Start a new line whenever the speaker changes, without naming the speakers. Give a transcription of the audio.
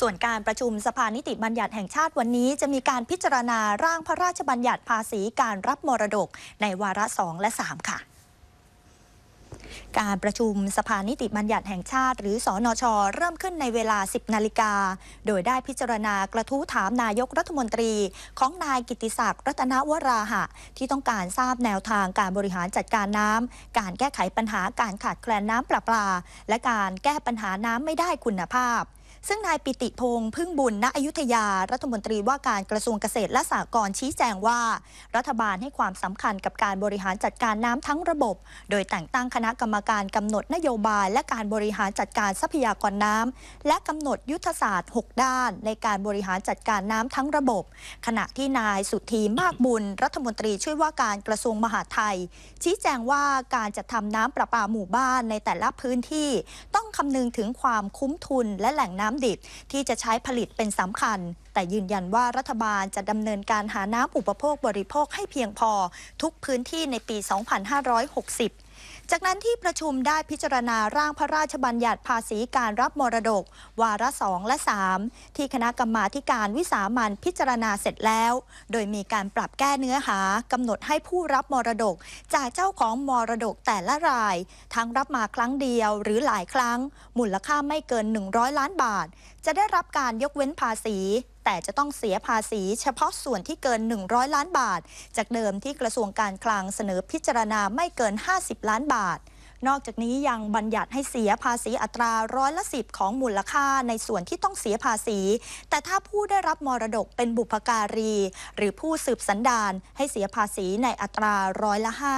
ส่วนการประชุมสภานิติบัญญัติแห่งชาติวันนี้ จะมีการพิจารณาร่างพระราชบัญญัติภาษีการรับมรดกในวาระ 2 และ 3 ค่ะ การประชุมสภานิติบัญญัติแห่งชาติหรือสอนช เริ่มขึ้นในเวลา 10นาฬิกาโดยได้พิจารณากระทู้ถามนายกรัฐมนตรี ของนายกิติศักดิ์รัตนวราหะที่ต้องการทราบแนวทางการบริหารจัดการน้ำการแก้ไขปัญหาการขาดแคลนน้ำประปาและการแก้ปัญหาน้ำไม่ได้คุณภาพซึ่งนายปิติพงษ์พึ่งบุญณอยุธยา รัฐมนตรีว่าการกระทรวงเกษตรและสหกรณ์ชี้แจงว่า รัฐบาลให้ความสำคัญกับการบริหารจัดการน้ำทั้งระบบ โดยแต่งตั้งคณะกรรมการกำหนดนโยบาย และการบริหารจัดการทรัพยากรน้ำ และกำหนดยุทธศาสตร์ 6 ด้าน ในการบริหารจัดการน้ำทั้งระบบ ขณะที่นาย สุธีมากบุญ รัฐมนตรีช่วยว่าการกระทรวงมหาดไทย ชี้แจงว่าการจัดทำน้ำประปาหมู่บ้านในแต่ละพื้นที่ ต้องคำนึงถึงความคุ้มทุนและแหล่งน้ำำดิบที่จะใช้ผลิตเป็นสำคัญ แต่ยืนยันว่ารัฐบาลจะดำเนินการหา น้ำอุปโภคบริโภคให้เพียงพอ ทุกพื้นที่ในปี 2560จากนั้นที่ประชุมได้พิจารณาร่างพระราชบัญญัติภาษีการรับมรดก วาระสองและ 3 ที่คณะกรรมาการวิสามันพิจารณาเสร็จแล้ว โดยมีการปรับแก้เนื้อหา กำหนดให้ผู้รับมรดกจากเจ้าของมรดกแต่ละรายทั้งรับมาครั้งเดียวหรือหลายครั้งมูลค่าไม่เกิน 100 ล้านบาท จะได้รับการยกเว้นภาษีแต่จะต้องเสียภาษีเฉพาะส่วนที่เกิน 100 ล้านบาท จากเดิมที่กระทรวงการคลังเสนอพิจารณาไม่เกิน 50 ล้านบาท นอกจากนี้ยังบัญญัติให้เสียภาษีอัตราร้อยละสิบของมูลค่าในส่วนที่ต้องเสียภาษี แต่ถ้าผู้ได้รับมรดกเป็นบุพการี หรือผู้สืบสันดานให้เสียภาษีในอัตราร้อยละห้า